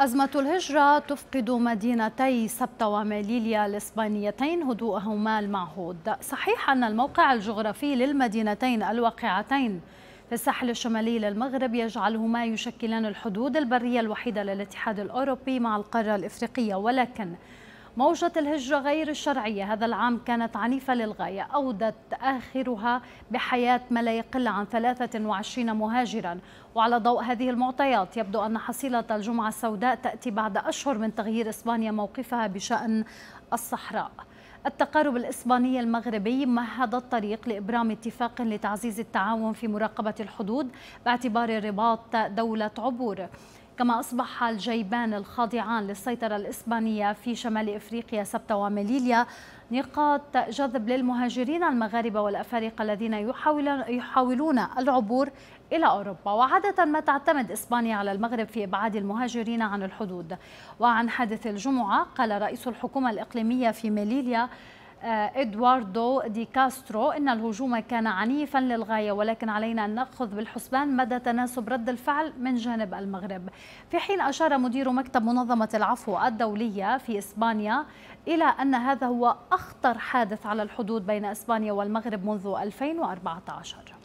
أزمة الهجرة تفقد مدينتي سبتة وماليليا الإسبانيتين هدوءهما المعهود صحيح أن الموقع الجغرافي للمدينتين الواقعتين في الساحل الشمالي للمغرب يجعلهما يشكلان الحدود البرية الوحيدة للاتحاد الأوروبي مع القارة الإفريقية ولكن موجة الهجرة غير الشرعية هذا العام كانت عنيفة للغاية أودت آخرها بحياة ما لا يقل عن 23 مهاجرا وعلى ضوء هذه المعطيات يبدو أن حصيلة الجمعة السوداء تأتي بعد أشهر من تغيير إسبانيا موقفها بشأن الصحراء التقارب الإسباني المغربي مهد الطريق لإبرام اتفاق لتعزيز التعاون في مراقبة الحدود باعتبار الرباط دولة عبور كما أصبح الجيبان الخاضعان للسيطرة الإسبانية في شمال إفريقيا سبتة ومليليا نقاط جذب للمهاجرين المغاربة والأفارقة الذين يحاولون العبور إلى أوروبا وعادة ما تعتمد إسبانيا على المغرب في إبعاد المهاجرين عن الحدود وعن حادث الجمعة قال رئيس الحكومة الإقليمية في مليليا آه، إدواردو دي كاسترو إن الهجوم كان عنيفا للغاية ولكن علينا أن نأخذ بالحسبان مدى تناسب رد الفعل من جانب المغرب في حين أشار مدير مكتب منظمة العفو الدولية في إسبانيا إلى أن هذا هو أخطر حادث على الحدود بين إسبانيا والمغرب منذ 2014